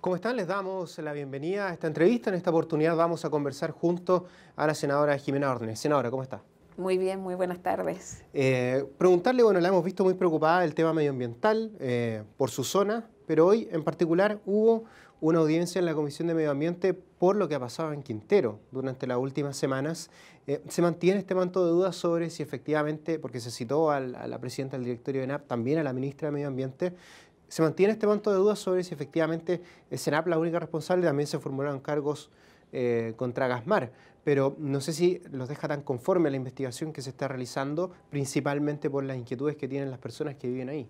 ¿Cómo están? Les damos la bienvenida a esta entrevista. En esta oportunidad vamos a conversar junto a la senadora Jimena Ordenes. Senadora, ¿cómo está? Muy bien, muy buenas tardes. Eh, preguntarle, bueno, la hemos visto muy preocupada del tema medioambiental eh, por su zona, pero hoy en particular hubo una audiencia en la Comisión de Medio Ambiente por lo que ha pasado en Quintero durante las últimas semanas. Eh, se mantiene este manto de dudas sobre si efectivamente, porque se citó a la presidenta del directorio de NAP, también a la ministra de Medio Ambiente, se mantiene este manto de dudas sobre si efectivamente es eh, SENAP la única responsable, también se formularon cargos eh, contra Gasmar, pero no sé si los deja tan conforme a la investigación que se está realizando, principalmente por las inquietudes que tienen las personas que viven ahí.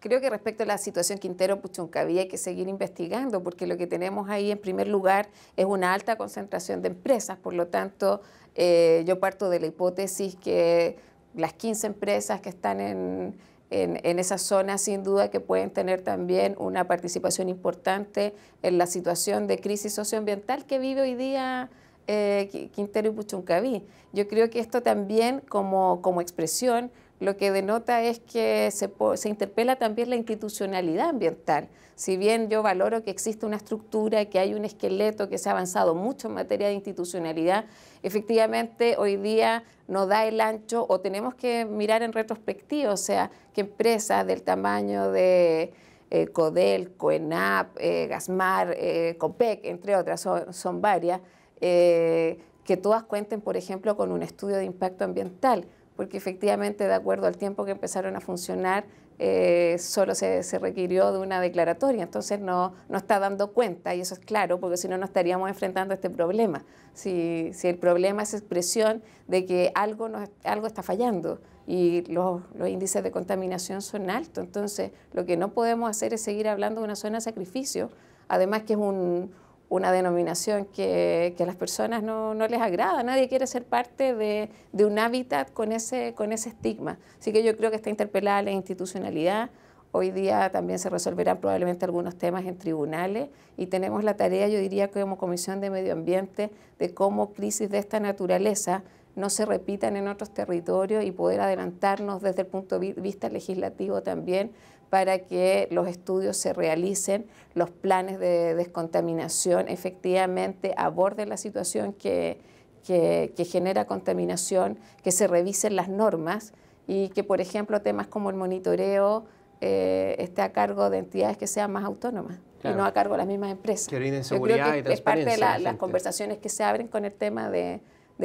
Creo que respecto a la situación Quintero Puchuncaví hay que seguir investigando, porque lo que tenemos ahí en primer lugar es una alta concentración de empresas, por lo tanto eh, yo parto de la hipótesis que las 15 empresas que están en, en, en esas zonas sin duda que pueden tener también una participación importante en la situación de crisis socioambiental que vive hoy día eh, Quintero y Puchuncaví. Yo creo que esto también como expresión lo que denota es que se, interpela también la institucionalidad ambiental. Si bien yo valoro que existe una estructura, que hay un esqueleto, que se ha avanzado mucho en materia de institucionalidad, efectivamente hoy día no da el ancho o tenemos que mirar en retrospectiva, o sea, que empresas del tamaño de... Eh, CODEL, COENAP, eh, GASMAR, eh, COPEC, entre otras, son, son varias, que todas cuenten, por ejemplo, con un estudio de impacto ambiental porque efectivamente de acuerdo al tiempo que empezaron a funcionar, eh, solo se, se, requirió de una declaratoria, entonces no, no está dando cuenta, y eso es claro, porque si no, no estaríamos enfrentando este problema. Si, si el problema es expresión de que algo, nos, algo está fallando y los, los, índices de contaminación son altos, entonces lo que no podemos hacer es seguir hablando de una zona de sacrificio, además que es un, una denominación que, a las personas no, les agrada, nadie quiere ser parte de, un hábitat con ese, con ese estigma. Así que yo creo que está interpelada la institucionalidad. Hoy día también se resolverán probablemente algunos temas en tribunales y tenemos la tarea, yo diría, como Comisión de Medio Ambiente, de cómo crisis de esta naturaleza no se repitan en otros territorios y poder adelantarnos desde el punto de vista legislativo también para que los estudios se realicen, los planes de descontaminación efectivamente aborden la situación que, que, genera contaminación, que se revisen las normas y que, por ejemplo, temas como el monitoreo eh, esté a cargo de entidades que sean más autónomas. y no a cargo de las mismas empresas. seguridad Es parte de las conversaciones que se abren con el tema de,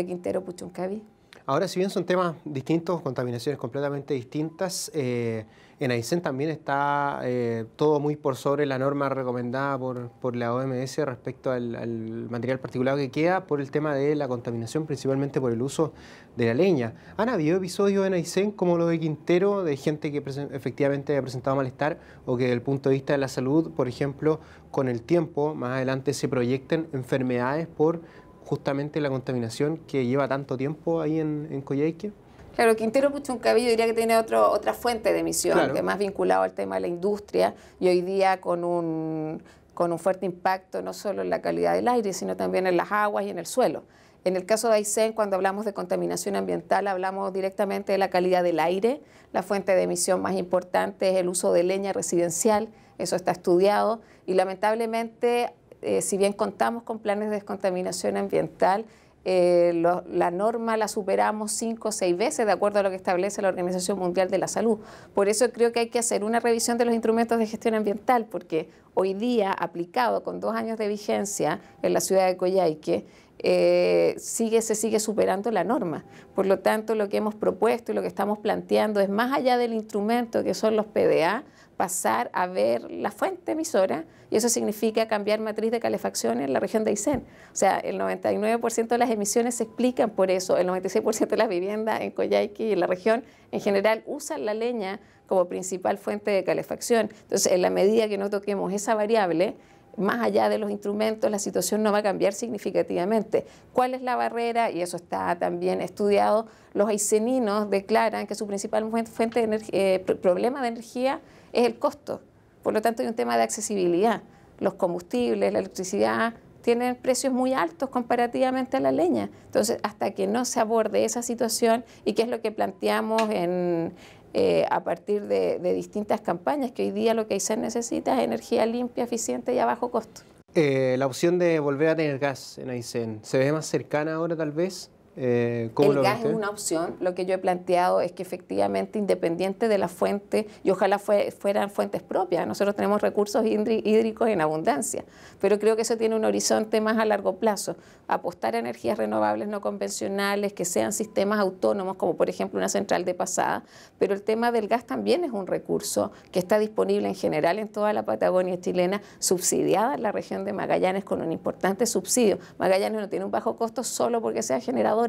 Quintero Puchuncaví. Ahora, si bien son temas distintos, contaminaciones completamente distintas, eh, en Aysén también está eh, todo muy por sobre la norma recomendada por, la OMS respecto al, material particulado que queda por el tema de la contaminación, principalmente por el uso de la leña. ¿Han habido episodios en Aysén como lo de Quintero, de gente que efectivamente ha presentado malestar o que desde el punto de vista de la salud, por ejemplo, con el tiempo, más adelante se proyecten enfermedades por justamente la contaminación que lleva tanto tiempo ahí en, en Coyhaique? Claro, Quintero Puchuncavillo diría que tiene otro, otra fuente de emisión, que más vinculado al tema de la industria y hoy día con un, con un fuerte impacto no solo en la calidad del aire, sino también en las aguas y en el suelo. En el caso de Aysén, cuando hablamos de contaminación ambiental, hablamos directamente de la calidad del aire. La fuente de emisión más importante es el uso de leña residencial, eso está estudiado. Y lamentablemente eh, si bien contamos con planes de descontaminación ambiental, eh, la norma la superamos cinco o seis veces de acuerdo a lo que establece la Organización Mundial de la Salud. Por eso creo que hay que hacer una revisión de los instrumentos de gestión ambiental, porque hoy día, aplicado con dos años de vigencia en la ciudad de Coyhaique, eh, sigue, se sigue superando la norma. Por lo tanto, lo que hemos propuesto y lo que estamos planteando es más allá del instrumento que son los PDA, pasar a ver la fuente emisora y eso significa cambiar matriz de calefacción en la región de Aysén. O sea, el 99% de las emisiones se explican por eso, el 96% de las viviendas en Coyhaique y en la región en general usan la leña como principal fuente de calefacción. Entonces, en la medida que no toquemos esa variable, más allá de los instrumentos, la situación no va a cambiar significativamente. ¿Cuál es la barrera? Y eso está también estudiado. Los aiceninos declaran que su principal fuente de eh, problema de energía es el costo. Por lo tanto, hay un tema de accesibilidad. Los combustibles, la electricidad, tienen precios muy altos comparativamente a la leña. Entonces, hasta que no se aborde esa situación, y qué es lo que planteamos en, eh, a partir de, distintas campañas, que hoy día lo que se necesita es energía limpia, eficiente y a bajo costo. Eh, la opción de volver a tener gas en Aysén, ¿se ve más cercana ahora tal vez? Eh, el gas es una opción. Lo que yo he planteado es que efectivamente, independiente de la fuente, y ojalá fueran fuentes propias, nosotros tenemos recursos hídricos en abundancia, pero creo que eso tiene un horizonte más a largo plazo. Apostar a energías renovables no convencionales, que sean sistemas autónomos, como por ejemplo una central de pasada, pero el tema del gas también es un recurso que está disponible en general en toda la Patagonia chilena, subsidiada en la región de Magallanes con un importante subsidio. Magallanes no tiene un bajo costo solo porque se ha generado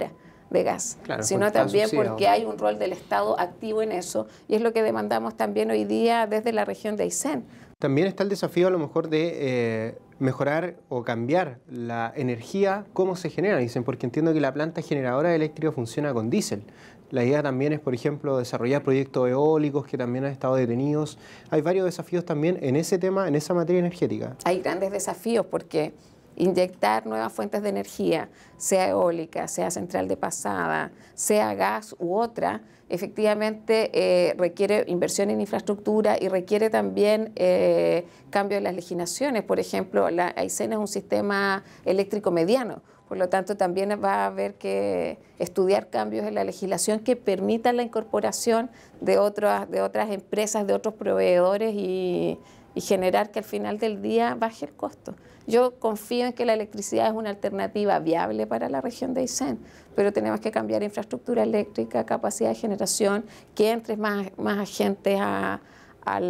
de gas, sino también porque hay un rol del Estado activo en eso y es lo que demandamos también hoy día desde la región de Aysén. También está el desafío a lo mejor de eh, mejorar o cambiar la energía, cómo se genera, dicen, porque entiendo que la planta generadora de eléctrica funciona con diésel. La idea también es, por ejemplo, desarrollar proyectos eólicos que también han estado detenidos. Hay varios desafíos también en ese tema, en esa materia energética. Hay grandes desafíos porque inyectar nuevas fuentes de energía, sea eólica, sea central de pasada, sea gas u otra, efectivamente eh, requiere inversión en infraestructura y requiere también cambios eh, cambio en las legislaciones. Por ejemplo, la Aisena es un sistema eléctrico mediano, por lo tanto, también va a haber que estudiar cambios en la legislación que permitan la incorporación de otras, de otras empresas, de otros proveedores y, y generar que al final del día baje el costo. Yo confío en que la electricidad es una alternativa viable para la región de Aysén, pero tenemos que cambiar infraestructura eléctrica, capacidad de generación, que entre más, más agentes a, la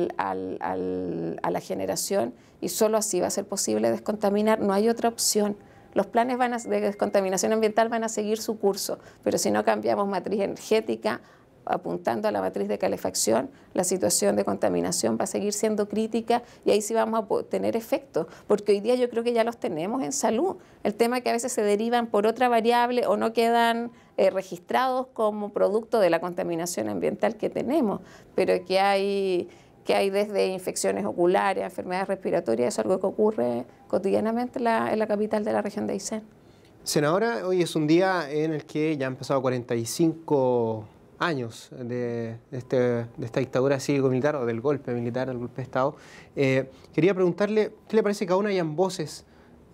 generación y solo así va a ser posible descontaminar, no hay otra opción. Los planes van de descontaminación ambiental van a seguir su curso, pero si no cambiamos matriz energética, apuntando a la matriz de calefacción, la situación de contaminación va a seguir siendo crítica y ahí sí vamos a tener efectos, porque hoy día yo creo que ya los tenemos en salud. El tema es que a veces se derivan por otra variable o no quedan eh, registrados como producto de la contaminación ambiental que tenemos, pero que hay que hay desde infecciones oculares, enfermedades respiratorias, es algo que ocurre cotidianamente en la, capital de la región de Aysén. Senadora, hoy es un día en el que ya han pasado 45 años este, de, esta dictadura cívico-militar o del golpe militar, del golpe de Estado, eh, quería preguntarle qué le parece que aún hayan voces,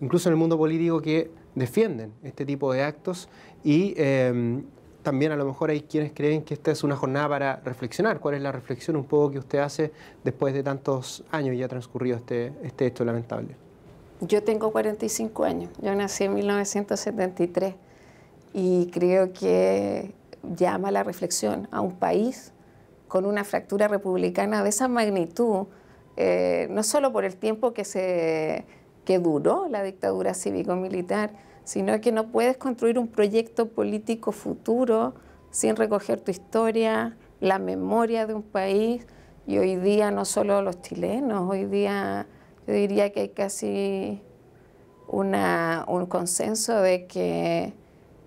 incluso en el mundo político, que defienden este tipo de actos y em, también a lo mejor hay quienes creen que esta es una jornada para reflexionar. ¿Cuál es la reflexión un poco que usted hace después de tantos años ya transcurrido este, este hecho lamentable? Yo tengo 45 años, yo nací en 1973 y creo que llama la reflexión a un país con una fractura republicana de esa magnitud, eh, no solo por el tiempo que, se, duró la dictadura cívico-militar, sino que no puedes construir un proyecto político futuro sin recoger tu historia, la memoria de un país. Y hoy día no solo los chilenos, hoy día yo diría que hay casi una, un consenso de que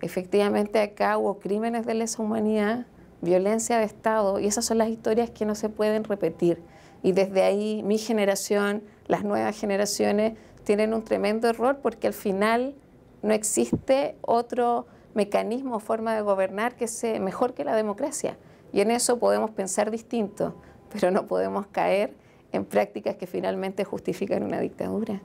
Efectivamente acá hubo crímenes de lesa humanidad, violencia de Estado, y esas son las historias que no se pueden repetir. Y desde ahí mi generación, las nuevas generaciones, tienen un tremendo error porque al final no existe otro mecanismo o forma de gobernar que sea mejor que la democracia. Y en eso podemos pensar distinto, pero no podemos caer en prácticas que finalmente justifican una dictadura.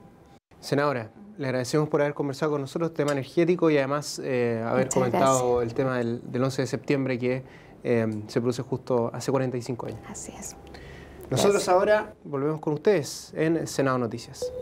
Senadora, le agradecemos por haber conversado con nosotros, tema energético y además eh, haber comentado el tema del, 11 de septiembre que eh, se produce justo hace 45 años. Así es. Nosotros ahora volvemos con ustedes en Senado Noticias.